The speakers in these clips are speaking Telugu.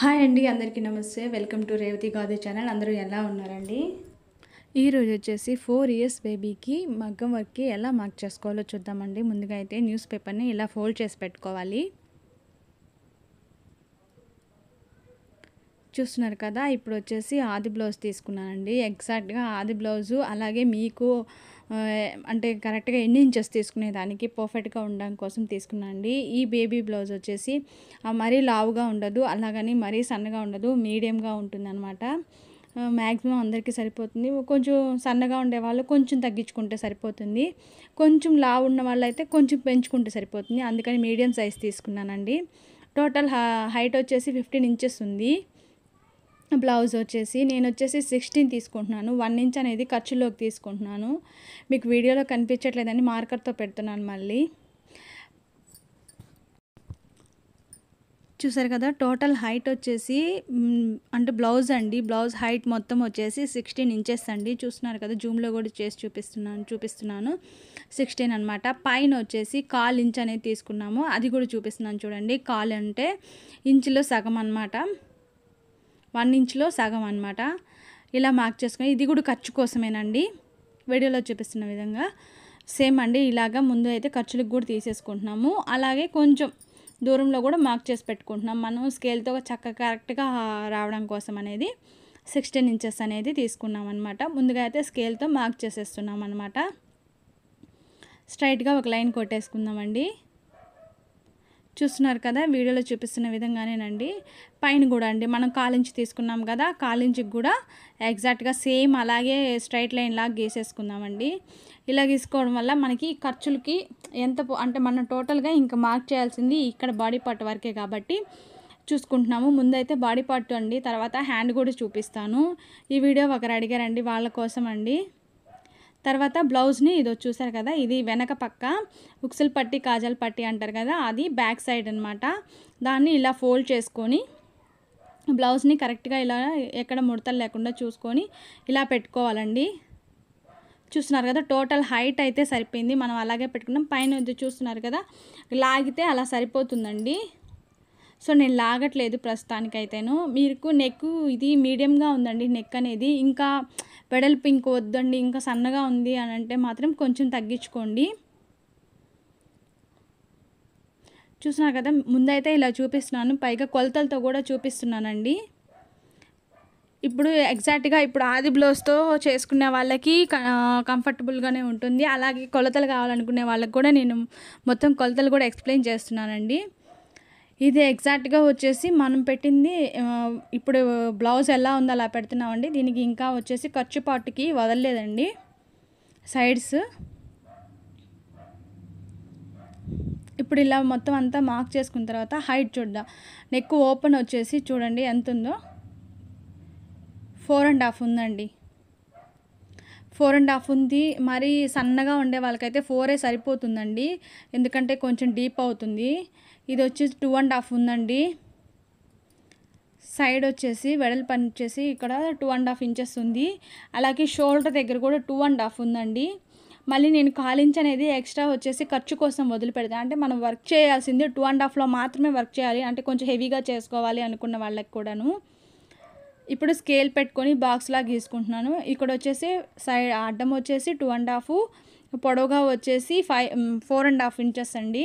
హాయ్ అండి అందరికీ నమస్తే వెల్కమ్ టు రేవతి గాదు ఛానల్ అందరూ ఎలా ఉన్నారండి ఈరోజు వచ్చేసి ఫోర్ ఇయర్స్ బేబీకి మగ్గం వర్క్కి ఎలా మార్క్ చేసుకోవాలో చూద్దామండి ముందుగా అయితే న్యూస్ పేపర్ని ఇలా ఫోల్డ్ చేసి పెట్టుకోవాలి చూస్తున్నారు కదా ఇప్పుడు వచ్చేసి ఆది బ్లౌజ్ తీసుకున్నానండి ఎగ్జాక్ట్గా ఆది బ్లౌజు అలాగే మీకు అంటే కరెక్ట్గా ఎన్ని ఇంచెస్ తీసుకునేదానికి పర్ఫెక్ట్గా ఉండడం కోసం అండి ఈ బేబీ బ్లౌజ్ వచ్చేసి మరీ లావుగా ఉండదు అలాగని మరీ సన్నగా ఉండదు మీడియంగా ఉంటుంది అనమాట మ్యాక్సిమం అందరికీ సరిపోతుంది కొంచెం సన్నగా ఉండే వాళ్ళు కొంచెం తగ్గించుకుంటే సరిపోతుంది కొంచెం లావు ఉన్న వాళ్ళు అయితే కొంచెం పెంచుకుంటే సరిపోతుంది అందుకని మీడియం సైజ్ తీసుకున్నానండి టోటల్ హైట్ వచ్చేసి ఫిఫ్టీన్ ఇంచెస్ ఉంది బ్లౌజ్ వచ్చేసి నేను వచ్చేసి సిక్స్టీన్ తీసుకుంటున్నాను వన్ ఇంచ్ అనేది ఖర్చులోకి తీసుకుంటున్నాను మీకు వీడియోలో కనిపించట్లేదని మార్కర్తో పెడుతున్నాను మళ్ళీ చూసారు కదా టోటల్ హైట్ వచ్చేసి అంటే బ్లౌజ్ అండి బ్లౌజ్ హైట్ మొత్తం వచ్చేసి సిక్స్టీన్ ఇంచెస్ అండి చూస్తున్నారు కదా జూమ్లో కూడా చేసి చూపిస్తున్నాను చూపిస్తున్నాను సిక్స్టీన్ అనమాట పైన వచ్చేసి కాల్ ఇంచ్ అనేది తీసుకున్నాము అది కూడా చూపిస్తున్నాను చూడండి కాల్ అంటే ఇంచులో సగం అనమాట వన్ ఇంచ్లో సగం అనమాట ఇలా మార్క్ చేసుకుని ఇది కూడా ఖర్చు కోసమేనండి వీడియోలో చూపిస్తున్న విధంగా సేమ్ అండి ఇలాగ ముందు అయితే ఖర్చులకు కూడా తీసేసుకుంటున్నాము అలాగే కొంచెం దూరంలో కూడా మార్క్ చేసి పెట్టుకుంటున్నాం మనం స్కేల్తో చక్క కరెక్ట్గా రావడం కోసం అనేది సిక్స్టీన్ ఇంచెస్ అనేది తీసుకున్నాం అనమాట ముందుగా అయితే స్కేల్తో మార్క్ చేసేస్తున్నాం అనమాట స్ట్రైట్గా ఒక లైన్ కొట్టేసుకుందామండి చూస్తున్నారు కదా వీడియోలో చూపిస్తున్న విధంగానేనండి పైన కూడా అండి మనం కాలించి తీసుకున్నాం కదా కాలించికి కూడా ఎగ్జాక్ట్గా సేమ్ అలాగే స్ట్రైట్ లైన్ లాగా గీసేసుకుందామండి ఇలా గీసుకోవడం వల్ల మనకి ఖర్చులకి ఎంత అంటే మనం టోటల్గా ఇంకా మార్క్ చేయాల్సింది ఇక్కడ బాడీ పార్ట్ వరకే కాబట్టి చూసుకుంటున్నాము ముందైతే బాడీ పార్ట్ అండి తర్వాత హ్యాండ్ కూడా చూపిస్తాను ఈ వీడియో ఒకరు అడిగారండి వాళ్ళ కోసం అండి తర్వాత బ్లౌజ్ని ఇది చూసారు కదా ఇది వెనక పక్క ఉక్సల్ పట్టి కాజల్ పట్టి అంటారు కదా అది బ్యాక్ సైడ్ అనమాట దాన్ని ఇలా ఫోల్డ్ చేసుకొని బ్లౌజ్ని కరెక్ట్గా ఇలా ఎక్కడ ముడతలు లేకుండా చూసుకొని ఇలా పెట్టుకోవాలండి చూస్తున్నారు కదా టోటల్ హైట్ అయితే సరిపోయింది మనం అలాగే పెట్టుకున్నాం పైన చూస్తున్నారు కదా లాగితే అలా సరిపోతుందండి సో నేను లాగట్లేదు ప్రస్తుతానికైతేను మీకు నెక్ ఇది మీడియంగా ఉందండి నెక్ అనేది ఇంకా వెడల్పు ఇంక వద్దండి ఇంకా సన్నగా ఉంది అని అంటే మాత్రం కొంచెం తగ్గించుకోండి చూసినా కదా ముందైతే ఇలా చూపిస్తున్నాను పైగా కొలతలతో కూడా చూపిస్తున్నానండి ఇప్పుడు ఎగ్జాక్ట్గా ఇప్పుడు ఆది బ్లౌజ్తో చేసుకునే వాళ్ళకి కంఫర్టబుల్గానే ఉంటుంది అలాగే కొలతలు కావాలనుకునే వాళ్ళకి కూడా నేను మొత్తం కొలతలు కూడా ఎక్స్ప్లెయిన్ చేస్తున్నానండి ఇది ఎగ్జాక్ట్గా వచ్చేసి మనం పెట్టింది ఇప్పుడు బ్లౌజ్ ఎలా ఉందో అలా పెడుతున్నామండి దీనికి ఇంకా వచ్చేసి ఖర్చు పాటుకి వదలలేదండి సైడ్స్ ఇప్పుడు ఇలా మొత్తం అంతా మార్క్ చేసుకున్న తర్వాత హైట్ చూద్దాం నెక్ ఓపెన్ వచ్చేసి చూడండి ఎంత ఉందో ఫోర్ అండ్ హాఫ్ ఉందండి ఫోర్ అండ్ హాఫ్ ఉంది మరీ సన్నగా ఉండే వాళ్ళకైతే ఫోరే సరిపోతుందండి ఎందుకంటే కొంచెం డీప్ అవుతుంది ఇది వచ్చేసి టూ అండ్ హాఫ్ ఉందండి సైడ్ వచ్చేసి వెడల్పు వచ్చేసి ఇక్కడ టూ అండ్ హాఫ్ ఇంచెస్ ఉంది అలాగే షోల్డర్ దగ్గర కూడా టూ అండ్ హాఫ్ ఉందండి మళ్ళీ నేను కాలించ్ అనేది ఎక్స్ట్రా వచ్చేసి ఖర్చు కోసం వదిలిపెడతాను అంటే మనం వర్క్ చేయాల్సింది టూ అండ్ హాఫ్లో మాత్రమే వర్క్ చేయాలి అంటే కొంచెం హెవీగా చేసుకోవాలి అనుకున్న వాళ్ళకి కూడాను ఇప్పుడు స్కేల్ పెట్టుకొని బాక్స్ లాగా గీసుకుంటున్నాను ఇక్కడ వచ్చేసి సైడ్ అడ్డం వచ్చేసి టూ అండ్ హాఫ్ పొడవుగా వచ్చేసి five four and half inches అండి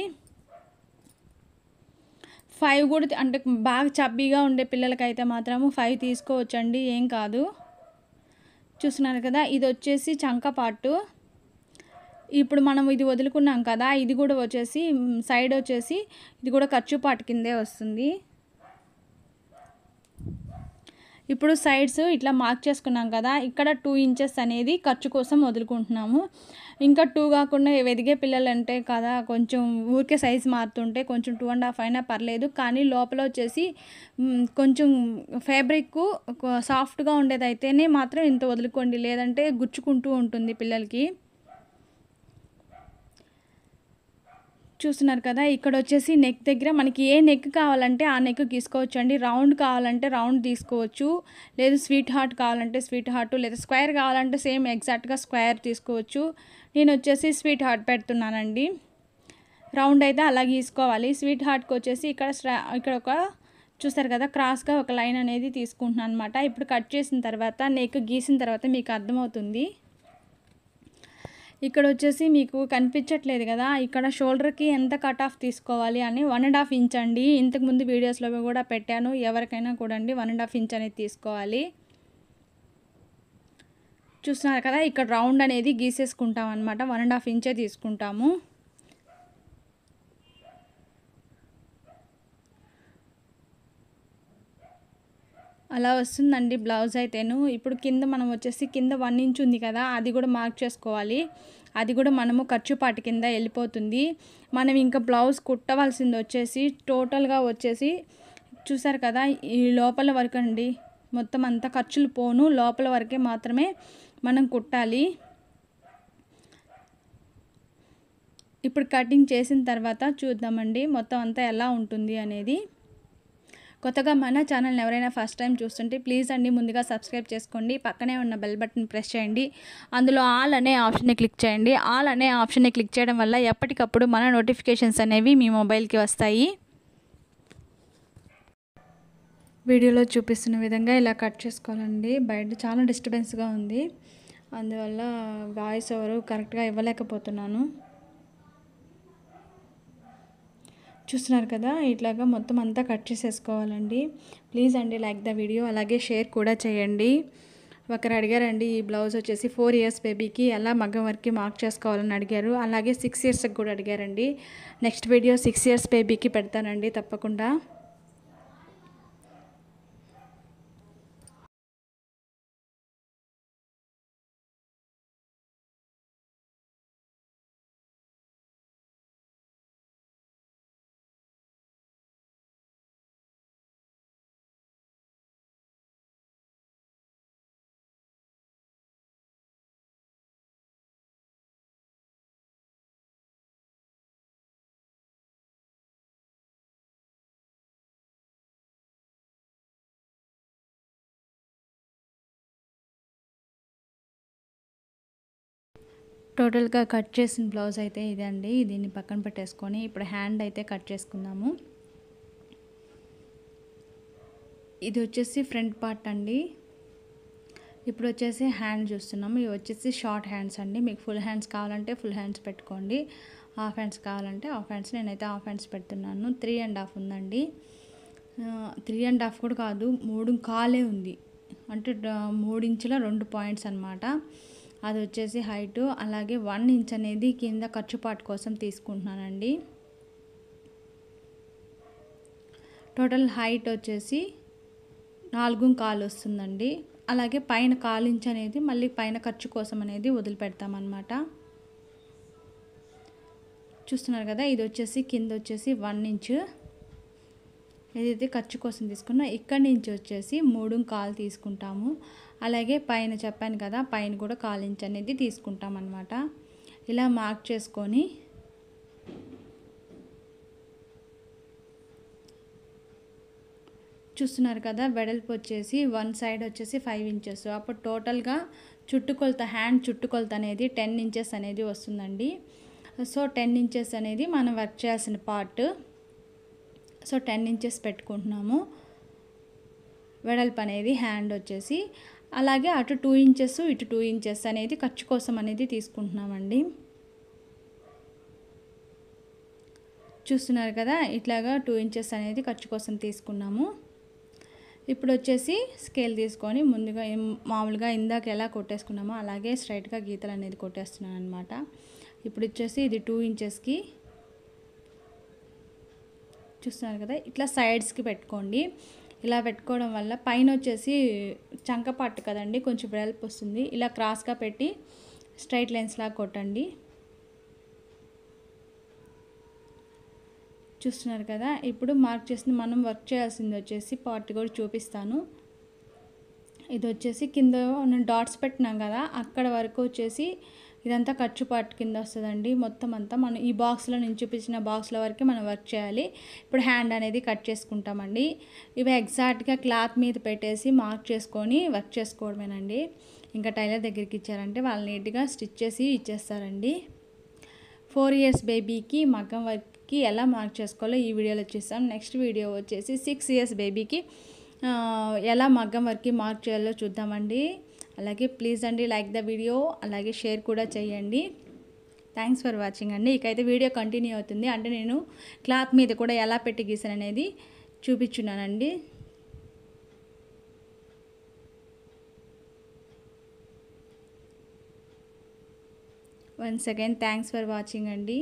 ఫైవ్ కూడా అంటే బాగా చబ్బీగా ఉండే పిల్లలకైతే మాత్రము ఫైవ్ తీసుకోవచ్చండి ఏం కాదు చూస్తున్నారు కదా ఇది వచ్చేసి చంక పాటు ఇప్పుడు మనం ఇది వదులుకున్నాం కదా ఇది కూడా వచ్చేసి సైడ్ వచ్చేసి ఇది కూడా ఖర్చు పాటు కిందే వస్తుంది ఇప్పుడు సైడ్స్ ఇట్లా మార్క్ చేసుకున్నాం కదా ఇక్కడ టూ ఇంచెస్ అనేది ఖర్చు కోసం వదులుకుంటున్నాము ఇంకా టూ కాకుండా ఎదిగే అంటే కదా కొంచెం ఊరికే సైజ్ మారుతుంటే కొంచెం టూ అండ్ హాఫ్ అయినా పర్లేదు కానీ లోపల వచ్చేసి కొంచెం ఫ్యాబ్రిక్ సాఫ్ట్గా ఉండేది అయితేనే మాత్రం ఇంత వదులుకోండి లేదంటే గుచ్చుకుంటూ ఉంటుంది పిల్లలకి చూస్తున్నారు కదా ఇక్కడ వచ్చేసి నెక్ దగ్గర మనకి ఏ నెక్ కావాలంటే ఆ నెక్ తీసుకోవచ్చు అండి రౌండ్ కావాలంటే రౌండ్ తీసుకోవచ్చు లేదు స్వీట్ హార్ట్ కావాలంటే స్వీట్ హార్ట్ లేదా స్క్వేర్ కావాలంటే సేమ్ ఎగ్జాక్ట్గా స్క్వేర్ తీసుకోవచ్చు నేను వచ్చేసి స్వీట్ హార్ట్ పెడుతున్నానండి రౌండ్ అయితే అలా గీసుకోవాలి స్వీట్ హార్ట్కి వచ్చేసి ఇక్కడ ఇక్కడ ఒక చూస్తారు కదా క్రాస్గా ఒక లైన్ అనేది తీసుకుంటున్నాను అనమాట ఇప్పుడు కట్ చేసిన తర్వాత నెక్ గీసిన తర్వాత మీకు అర్థమవుతుంది ఇక్కడ వచ్చేసి మీకు కనిపించట్లేదు కదా ఇక్కడ షోల్డర్కి ఎంత కట్ ఆఫ్ తీసుకోవాలి అని వన్ అండ్ హాఫ్ ఇంచ్ అండి ఇంతకుముందు వీడియోస్లో కూడా పెట్టాను ఎవరికైనా కూడా అండి వన్ అండ్ హాఫ్ ఇంచ్ అనేది తీసుకోవాలి చూస్తున్నారు కదా ఇక్కడ రౌండ్ అనేది గీసేసుకుంటాం అనమాట వన్ అండ్ హాఫ్ ఇంచే తీసుకుంటాము అలా వస్తుందండి బ్లౌజ్ అయితేను ఇప్పుడు కింద మనం వచ్చేసి కింద వన్ ఇంచ్ ఉంది కదా అది కూడా మార్క్ చేసుకోవాలి అది కూడా మనము ఖర్చుపాటు కింద వెళ్ళిపోతుంది మనం ఇంకా బ్లౌజ్ కుట్టవలసింది వచ్చేసి టోటల్గా వచ్చేసి చూసారు కదా ఈ లోపల వరకు అండి మొత్తం అంతా ఖర్చులు పోను లోపల వరకే మాత్రమే మనం కుట్టాలి ఇప్పుడు కటింగ్ చేసిన తర్వాత చూద్దామండి మొత్తం అంతా ఎలా ఉంటుంది అనేది కొత్తగా మన ఛానల్ని ఎవరైనా ఫస్ట్ టైం చూస్తుంటే ప్లీజ్ అండి ముందుగా సబ్స్క్రైబ్ చేసుకోండి పక్కనే ఉన్న బెల్ బటన్ ప్రెస్ చేయండి అందులో ఆల్ అనే ఆప్షన్ని క్లిక్ చేయండి ఆల్ అనే ఆప్షన్ని క్లిక్ చేయడం వల్ల ఎప్పటికప్పుడు మన నోటిఫికేషన్స్ అనేవి మీ మొబైల్కి వస్తాయి వీడియోలో చూపిస్తున్న విధంగా ఇలా కట్ చేసుకోవాలండి బయట చాలా డిస్టర్బెన్స్గా ఉంది అందువల్ల వాయిస్ ఎవరు కరెక్ట్గా ఇవ్వలేకపోతున్నాను చూస్తున్నారు కదా ఇట్లాగా మొత్తం అంతా కట్ చేసేసుకోవాలండి ప్లీజ్ అండి లైక్ ద వీడియో అలాగే షేర్ కూడా చేయండి ఒకరు అడిగారండి ఈ బ్లౌజ్ వచ్చేసి ఫోర్ ఇయర్స్ బేబీకి ఎలా మగ్గం వర్క్కి మార్క్ చేసుకోవాలని అడిగారు అలాగే సిక్స్ ఇయర్స్కి కూడా అడిగారండి నెక్స్ట్ వీడియో సిక్స్ ఇయర్స్ బేబీకి పెడతానండి తప్పకుండా టోటల్గా కట్ చేసిన బ్లౌజ్ అయితే ఇదే అండి దీన్ని పక్కన పెట్టేసుకొని ఇప్పుడు హ్యాండ్ అయితే కట్ చేసుకుందాము ఇది వచ్చేసి ఫ్రంట్ పార్ట్ అండి ఇప్పుడు వచ్చేసి హ్యాండ్ చూస్తున్నాము ఇవి వచ్చేసి షార్ట్ హ్యాండ్స్ అండి మీకు ఫుల్ హ్యాండ్స్ కావాలంటే ఫుల్ హ్యాండ్స్ పెట్టుకోండి హాఫ్ హ్యాండ్స్ కావాలంటే హాఫ్ హ్యాండ్స్ నేనైతే హాఫ్ హ్యాండ్స్ పెడుతున్నాను త్రీ అండ్ హాఫ్ ఉందండి త్రీ అండ్ హాఫ్ కూడా కాదు మూడు కాలే ఉంది అంటే మూడించుల రెండు పాయింట్స్ అనమాట అది వచ్చేసి హైట్ అలాగే వన్ ఇంచ్ అనేది కింద ఖర్చుపాటు కోసం తీసుకుంటున్నానండి టోటల్ హైట్ వచ్చేసి నాలుగు కాలు వస్తుందండి అలాగే పైన కాలు ఇంచ్ అనేది మళ్ళీ పైన ఖర్చు కోసం అనేది వదిలిపెడతామన్నమాట చూస్తున్నారు కదా ఇది వచ్చేసి కింద వచ్చేసి వన్ ఇంచ్ ఏదైతే ఖర్చు కోసం తీసుకున్నా ఇక్కడి నుంచి వచ్చేసి మూడు కాలు తీసుకుంటాము అలాగే పైన చెప్పాను కదా పైన కూడా కాల్ అనేది తీసుకుంటాం అనమాట ఇలా మార్క్ చేసుకొని చూస్తున్నారు కదా వెడల్పు వచ్చేసి వన్ సైడ్ వచ్చేసి ఫైవ్ ఇంచెస్ అప్పుడు టోటల్గా చుట్టుకొలత హ్యాండ్ చుట్టుకొలత అనేది టెన్ ఇంచెస్ అనేది వస్తుందండి సో టెన్ ఇంచెస్ అనేది మనం వర్క్ చేయాల్సిన పార్ట్ సో టెన్ ఇంచెస్ పెట్టుకుంటున్నాము వెడల్పు అనేది హ్యాండ్ వచ్చేసి అలాగే అటు టూ ఇంచెస్ ఇటు టూ ఇంచెస్ అనేది ఖర్చు కోసం అనేది తీసుకుంటున్నామండి చూస్తున్నారు కదా ఇట్లాగా టూ ఇంచెస్ అనేది ఖర్చు కోసం తీసుకున్నాము ఇప్పుడు వచ్చేసి స్కేల్ తీసుకొని ముందుగా మామూలుగా ఇందాక ఎలా కొట్టేసుకున్నామో అలాగే స్ట్రైట్గా గీతలు అనేది కొట్టేస్తున్నాను అనమాట ఇప్పుడు వచ్చేసి ఇది టూ ఇంచెస్కి చూస్తున్నారు కదా ఇట్లా సైడ్స్కి పెట్టుకోండి ఇలా పెట్టుకోవడం వల్ల పైన వచ్చేసి చంకపాటు కదండి కొంచెం వెడల్పు వస్తుంది ఇలా క్రాస్గా పెట్టి స్ట్రైట్ లైన్స్లా కొట్టండి చూస్తున్నారు కదా ఇప్పుడు మార్క్ చేసింది మనం వర్క్ చేయాల్సింది వచ్చేసి పార్ట్ కూడా చూపిస్తాను ఇది వచ్చేసి కింద డాట్స్ పెట్టినాం కదా అక్కడ వరకు వచ్చేసి ఇదంతా ఖర్చు పాటు కింద వస్తుందండి మొత్తం అంతా మనం ఈ బాక్స్లో నుంచి చూపించిన బాక్స్ల వరకే మనం వర్క్ చేయాలి ఇప్పుడు హ్యాండ్ అనేది కట్ చేసుకుంటామండి ఇవి ఎగ్జాక్ట్గా క్లాత్ మీద పెట్టేసి మార్క్ చేసుకొని వర్క్ చేసుకోవడమేనండి ఇంకా టైలర్ దగ్గరికి ఇచ్చారంటే వాళ్ళు నీట్గా స్టిచ్ చేసి ఇచ్చేస్తారండి ఫోర్ ఇయర్స్ బేబీకి మగ్గం వర్క్కి ఎలా మార్క్ చేసుకోవాలో ఈ వీడియోలో చూస్తాం నెక్స్ట్ వీడియో వచ్చేసి సిక్స్ ఇయర్స్ బేబీకి ఎలా మగ్గం వర్క్కి మార్క్ చేయాలో చూద్దామండి అలాగే ప్లీజ్ అండి లైక్ ద వీడియో అలాగే షేర్ కూడా చేయండి థ్యాంక్స్ ఫర్ వాచింగ్ అండి ఇకైతే వీడియో కంటిన్యూ అవుతుంది అంటే నేను క్లాత్ మీద కూడా ఎలా పెట్టి గీసాను అనేది చూపించున్నానండి once again thanks for watching అండి